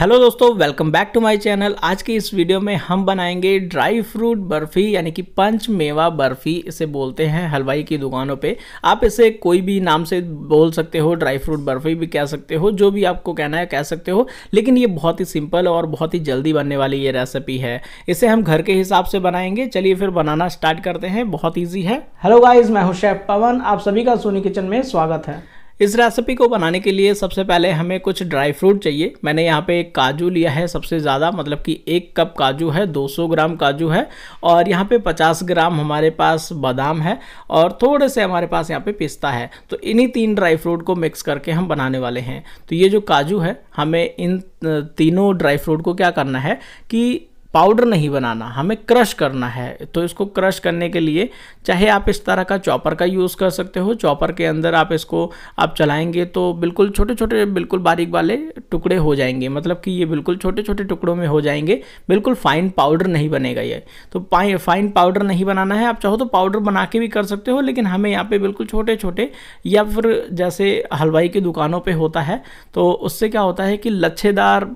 hello दोस्तों welcome back to my channel आज की इस वीडियो में हम बनाएंगे ड्राई फ्रूट बर्फ़ी यानी कि पंच मेवा बर्फ़ी इसे बोलते हैं हलवाई की दुकानों पे आप इसे कोई भी नाम से बोल सकते हो ड्राई फ्रूट बर्फ़ी भी कह सकते हो जो भी आपको कहना है कह सकते हो लेकिन ये बहुत ही सिंपल और बहुत ही जल्दी बनने वाली ये रेसिपी है इसे हम घर के हिसाब से बनाएंगे चलिए फिर बनाना स्टार्ट करते हैं बहुत ईजी है हेलो गाइज मैं हूँ शेफ पवन आप सभी का सोनी किचन में स्वागत है इस रेसिपी को बनाने के लिए सबसे पहले हमें कुछ ड्राई फ्रूट चाहिए मैंने यहाँ पे एक काजू लिया है सबसे ज़्यादा मतलब कि एक कप काजू है 200 ग्राम काजू है और यहाँ पे 50 ग्राम हमारे पास बादाम है और थोड़े से हमारे पास यहाँ पे पिस्ता है तो इन्हीं तीन ड्राई फ्रूट को मिक्स करके हम बनाने वाले हैं तो ये जो काजू है हमें इन तीनों ड्राई फ्रूट को क्या करना है कि पाउडर नहीं बनाना हमें क्रश करना है तो इसको क्रश करने के लिए चाहे आप इस तरह का चॉपर का यूज़ कर सकते हो चॉपर के अंदर आप इसको आप चलाएंगे तो बिल्कुल छोटे छोटे बिल्कुल बारीक वाले टुकड़े हो जाएंगे मतलब कि ये बिल्कुल छोटे छोटे टुकड़ों में हो जाएंगे बिल्कुल फाइन पाउडर नहीं बनेगा ये तो फाइन पाउडर नहीं बनाना है आप चाहो तो पाउडर बना के भी कर सकते हो लेकिन हमें यहाँ पर बिल्कुल छोटे छोटे या फिर जैसे हलवाई की दुकानों पर होता है तो उससे क्या होता है कि लच्छेदार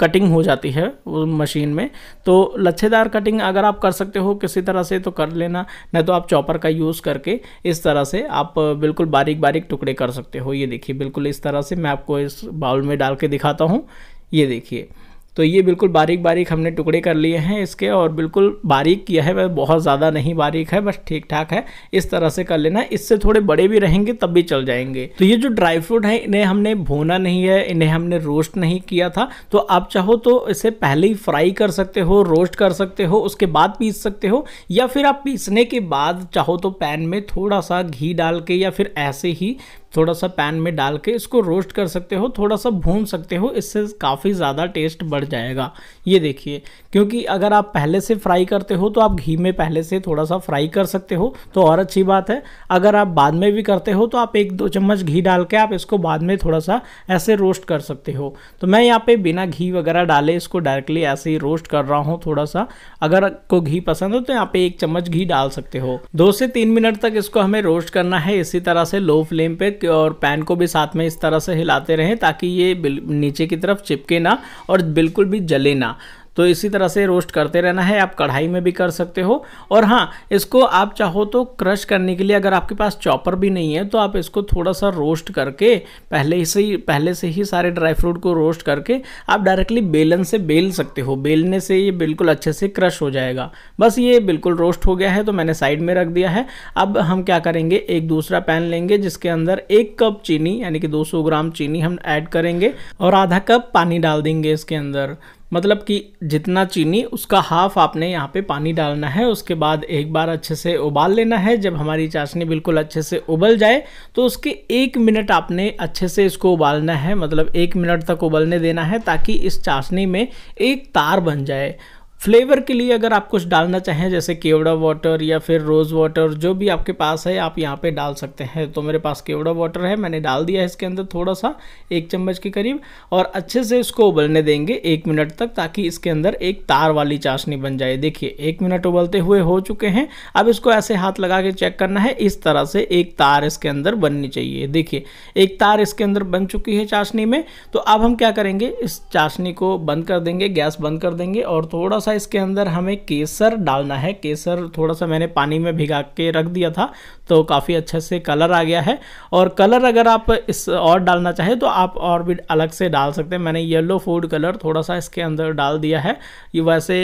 कटिंग हो जाती है उस मशीन में तो लच्छेदार कटिंग अगर आप कर सकते हो किसी तरह से तो कर लेना नहीं तो आप चॉपर का यूज़ करके इस तरह से आप बिल्कुल बारीक बारीक टुकड़े कर सकते हो ये देखिए बिल्कुल इस तरह से मैं आपको इस बाउल में डाल के दिखाता हूँ ये देखिए तो ये बिल्कुल बारीक बारीक हमने टुकड़े कर लिए हैं इसके और बिल्कुल बारीक किया है वह बहुत ज़्यादा नहीं बारीक है बस ठीक ठाक है इस तरह से कर लेना इससे थोड़े बड़े भी रहेंगे तब भी चल जाएंगे तो ये जो ड्राई फ्रूट है इन्हें हमने भूना नहीं है इन्हें हमने रोस्ट नहीं किया था तो आप चाहो तो इसे पहले ही फ्राई कर सकते हो रोस्ट कर सकते हो उसके बाद पीस सकते हो या फिर आप पीसने के बाद चाहो तो पैन में थोड़ा सा घी डाल के या फिर ऐसे ही थोड़ा सा पैन में डाल के इसको रोस्ट कर सकते हो थोड़ा सा भून सकते हो इससे काफ़ी ज़्यादा टेस्ट बढ़ जाएगा ये देखिए क्योंकि अगर आप पहले से फ्राई करते हो तो आप घी में पहले से थोड़ा सा फ्राई कर सकते हो तो और अच्छी बात है अगर आप बाद में भी करते हो तो आप एक दो चम्मच घी डाल के आप इसको बाद में थोड़ा सा ऐसे रोस्ट कर सकते हो तो मैं यहाँ पर बिना घी वगैरह डाले इसको डायरेक्टली ऐसे ही रोस्ट कर रहा हूँ थोड़ा सा अगर आपको घी पसंद हो तो यहाँ पे एक चम्मच घी डाल सकते हो दो से तीन मिनट तक इसको हमें रोस्ट करना है इसी तरह से लो फ्लेम पर और पैन को भी साथ में इस तरह से हिलाते रहें ताकि ये नीचे की तरफ चिपके ना और बिल्कुल भी जले ना तो इसी तरह से रोस्ट करते रहना है आप कढ़ाई में भी कर सकते हो और हाँ इसको आप चाहो तो क्रश करने के लिए अगर आपके पास चॉपर भी नहीं है तो आप इसको थोड़ा सा रोस्ट करके पहले से ही पहले से ही सारे ड्राई फ्रूट को रोस्ट करके आप डायरेक्टली बेलन से बेल सकते हो बेलने से ये बिल्कुल अच्छे से क्रश हो जाएगा बस ये बिल्कुल रोस्ट हो गया है तो मैंने साइड में रख दिया है अब हम क्या करेंगे एक दूसरा पैन लेंगे जिसके अंदर एक कप चीनी यानी कि 200 ग्राम चीनी हम ऐड करेंगे और आधा कप पानी डाल देंगे इसके अंदर मतलब कि जितना चीनी उसका हाफ आपने यहाँ पे पानी डालना है उसके बाद एक बार अच्छे से उबाल लेना है जब हमारी चाशनी बिल्कुल अच्छे से उबल जाए तो उसके एक मिनट आपने अच्छे से इसको उबालना है मतलब एक मिनट तक उबलने देना है ताकि इस चाशनी में एक तार बन जाए फ्लेवर के लिए अगर आप कुछ डालना चाहें जैसे केवड़ा वाटर या फिर रोज़ वाटर जो भी आपके पास है आप यहाँ पे डाल सकते हैं तो मेरे पास केवड़ा वाटर है मैंने डाल दिया है इसके अंदर थोड़ा सा एक चम्मच के करीब और अच्छे से इसको उबलने देंगे एक मिनट तक ताकि इसके अंदर एक तार वाली चाशनी बन जाए देखिए एक मिनट उबलते हुए हो चुके हैं अब इसको ऐसे हाथ लगा के चेक करना है इस तरह से एक तार इसके अंदर बननी चाहिए देखिए एक तार इसके अंदर बन चुकी है चाशनी में तो अब हम क्या करेंगे इस चाशनी को बंद कर देंगे गैस बंद कर देंगे और थोड़ा सा इसके अंदर हमें केसर डालना है केसर थोड़ा सा मैंने पानी में भिगा के रख दिया था तो काफ़ी अच्छे से कलर आ गया है और कलर अगर आप इस और डालना चाहें तो आप और भी अलग से डाल सकते हैं मैंने येलो फूड कलर थोड़ा सा इसके अंदर डाल दिया है ये वैसे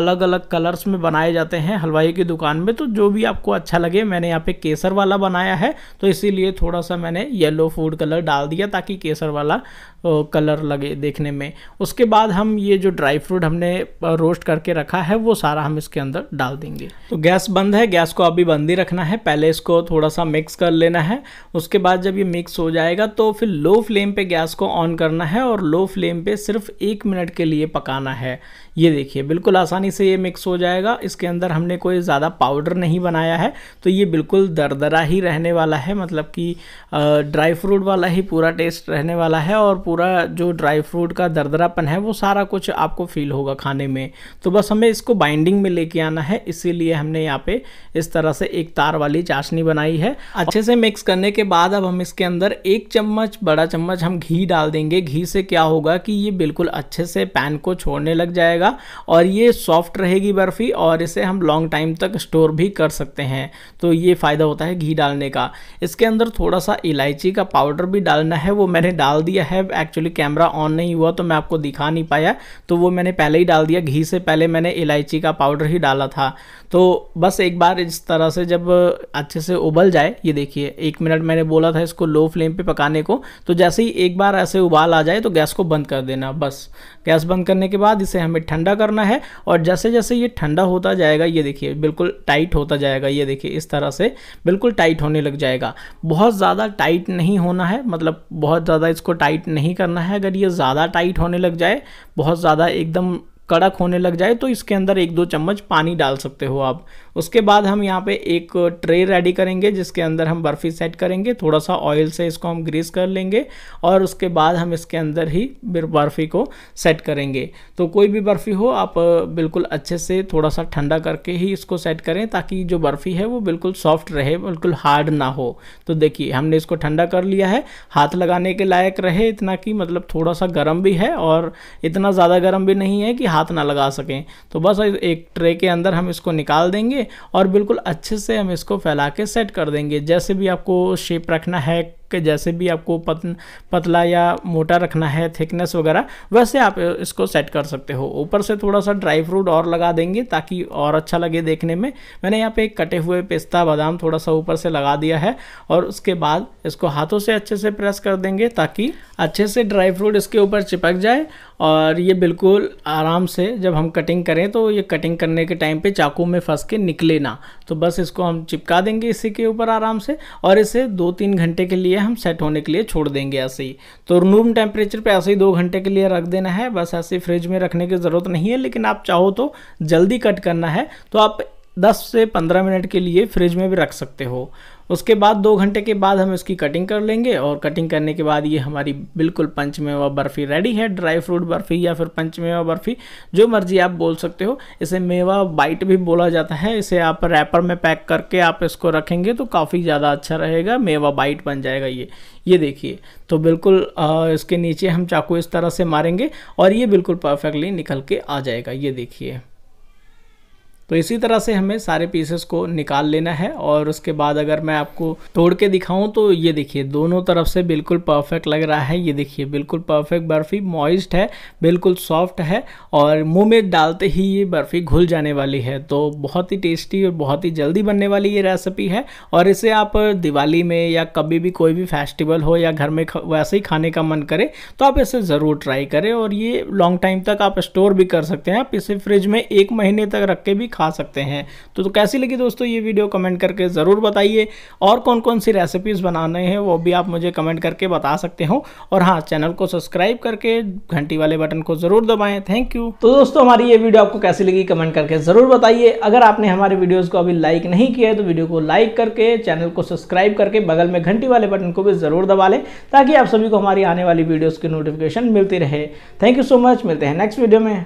अलग अलग कलर्स में बनाए जाते हैं हलवाई की दुकान में तो जो भी आपको अच्छा लगे मैंने यहाँ पे केसर वाला बनाया है तो इसीलिए थोड़ा सा मैंने येलो फूड कलर डाल दिया ताकि केसर वाला कलर लगे देखने में उसके बाद हम ये जो ड्राई फ्रूट हमने रोस्ट करके रखा है वो सारा हम इसके अंदर डाल देंगे तो गैस बंद है गैस को अभी बंद ही रखना है पहले इसको थोड़ा सा मिक्स कर लेना है उसके बाद जब ये मिक्स हो जाएगा तो फिर लो फ्लेम पे गैस को ऑन करना है और लो फ्लेम पे सिर्फ एक मिनट के लिए पकाना है ये देखिए बिल्कुल आसानी से ये मिक्स हो जाएगा इसके अंदर हमने कोई ज़्यादा पाउडर नहीं बनाया है तो ये बिल्कुल दरदरा ही रहने वाला है मतलब कि ड्राई फ्रूट वाला ही पूरा टेस्ट रहने वाला है और पूरा जो ड्राई फ्रूट का दरदरापन है वो सारा कुछ आपको फील होगा खाने में तो बस हमें इसको बाइंडिंग में लेके आना है इसीलिए हमने यहाँ पे इस तरह से एक तार वाली चाशनी बनाई है अच्छे से मिक्स करने के बाद अब हम इसके अंदर एक चम्मच बड़ा चम्मच हम घी डाल देंगे घी से क्या होगा कि ये बिल्कुल अच्छे से पैन को छोड़ने लग जाएगा और ये सॉफ्ट रहेगी बर्फ़ी और इसे हम लॉन्ग टाइम तक स्टोर भी कर सकते हैं तो ये फ़ायदा होता है घी डालने का इसके अंदर थोड़ा सा इलायची का पाउडर भी डालना है वो मैंने डाल दिया है एक्चुअली कैमरा ऑन नहीं हुआ तो मैं आपको दिखा नहीं पाया तो वो मैंने पहले ही डाल दिया घी से पहले पहले मैंने इलायची का पाउडर ही डाला था तो बस एक बार इस तरह से जब अच्छे से उबल जाए ये देखिए एक मिनट मैंने बोला था इसको लो फ्लेम पे पकाने को तो जैसे ही एक बार ऐसे उबाल आ जाए तो गैस को बंद कर देना बस गैस बंद करने के बाद इसे हमें ठंडा करना है और जैसे जैसे ये ठंडा होता जाएगा ये देखिए बिल्कुल टाइट होता जाएगा ये देखिए इस तरह से बिल्कुल टाइट होने लग जाएगा बहुत ज़्यादा टाइट नहीं होना है मतलब बहुत ज़्यादा इसको टाइट नहीं करना है अगर ये ज़्यादा टाइट होने लग जाए बहुत ज़्यादा एकदम कड़क होने लग जाए तो इसके अंदर एक दो चम्मच पानी डाल सकते हो आप उसके बाद हम यहाँ पे एक ट्रे रेडी करेंगे जिसके अंदर हम बर्फ़ी सेट करेंगे थोड़ा सा ऑयल से इसको हम ग्रीस कर लेंगे और उसके बाद हम इसके अंदर ही बर्फ़ी को सेट करेंगे तो कोई भी बर्फ़ी हो आप बिल्कुल अच्छे से थोड़ा सा ठंडा करके ही इसको सेट करें ताकि जो बर्फ़ी है वो बिल्कुल सॉफ्ट रहे बिल्कुल हार्ड ना हो तो देखिए हमने इसको ठंडा कर लिया है हाथ लगाने के लायक रहे इतना कि मतलब थोड़ा सा गर्म भी है और इतना ज़्यादा गर्म भी नहीं है कि हाथ ना लगा सकें तो बस एक ट्रे के अंदर हम इसको निकाल देंगे और बिल्कुल अच्छे से हम इसको फैला के सेट कर देंगे जैसे भी आपको शेप रखना है के जैसे भी आपको पत, पतला या मोटा रखना है थिकनेस वगैरह वैसे आप इसको सेट कर सकते हो ऊपर से थोड़ा सा ड्राई फ्रूट और लगा देंगे ताकि और अच्छा लगे देखने में मैंने यहाँ पे कटे हुए पिस्ता बादाम थोड़ा सा ऊपर से लगा दिया है और उसके बाद इसको हाथों से अच्छे से प्रेस कर देंगे ताकि अच्छे से ड्राई फ्रूट इसके ऊपर चिपक जाए और ये बिल्कुल आराम से जब हम कटिंग करें तो ये कटिंग करने के टाइम पे चाकू में फंस के निकले ना तो बस इसको हम चिपका देंगे इसी के ऊपर आराम से और इसे दो तीन घंटे के लिए हम सेट होने के लिए छोड़ देंगे ऐसे ही तो रूम टेम्परेचर पे ऐसे ही दो घंटे के लिए रख देना है बस ऐसे फ्रिज में रखने की ज़रूरत नहीं है लेकिन आप चाहो तो जल्दी कट करना है तो आप 10 से 15 मिनट के लिए फ्रिज में भी रख सकते हो उसके बाद दो घंटे के बाद हम इसकी कटिंग कर लेंगे और कटिंग करने के बाद ये हमारी बिल्कुल पंच में बर्फ़ी रेडी है ड्राई फ्रूट बर्फ़ी या फिर पंच में बर्फ़ी जो मर्जी आप बोल सकते हो इसे मेवा बाइट भी बोला जाता है इसे आप रैपर में पैक करके आप इसको रखेंगे तो काफ़ी ज़्यादा अच्छा रहेगा मेवा बाइट बन जाएगा ये ये देखिए तो बिल्कुल आ, इसके नीचे हम चाकू इस तरह से मारेंगे और ये बिल्कुल परफेक्टली निकल के आ जाएगा ये देखिए तो इसी तरह से हमें सारे पीसेस को निकाल लेना है और उसके बाद अगर मैं आपको तोड़ के दिखाऊं तो ये देखिए दोनों तरफ से बिल्कुल परफेक्ट लग रहा है ये देखिए बिल्कुल परफेक्ट बर्फ़ी मॉइस्ट है बिल्कुल सॉफ्ट है और मुंह में डालते ही ये बर्फ़ी घुल जाने वाली है तो बहुत ही टेस्टी और बहुत ही जल्दी बनने वाली ये रेसिपी है और इसे आप दिवाली में या कभी भी कोई भी फेस्टिवल हो या घर में वैसे ही खाने का मन करे तो आप इसे ज़रूर ट्राई करें और ये लॉन्ग टाइम तक आप स्टोर भी कर सकते हैं आप इसे फ्रिज में एक महीने तक रख के भी खा सकते हैं तो, तो कैसी लगी दोस्तों ये वीडियो कमेंट करके ज़रूर बताइए और कौन कौन सी रेसिपीज़ बनाने हैं वो भी आप मुझे कमेंट करके बता सकते हो और हाँ चैनल को सब्सक्राइब करके घंटी वाले बटन को ज़रूर दबाएँ थैंक यू तो दोस्तों हमारी ये वीडियो आपको कैसी लगी कमेंट करके ज़रूर बताइए अगर आपने हमारे वीडियोज़ को अभी लाइक नहीं किया है तो वीडियो को लाइक करके चैनल को सब्सक्राइब करके बगल में घंटी वाले बटन को भी ज़रूर दबा लें ताकि आप सभी को हमारी आने वाली वीडियोज़ की नोटिफिकेशन मिलती रहे थैंक यू सो मच मिलते हैं नेक्स्ट वीडियो में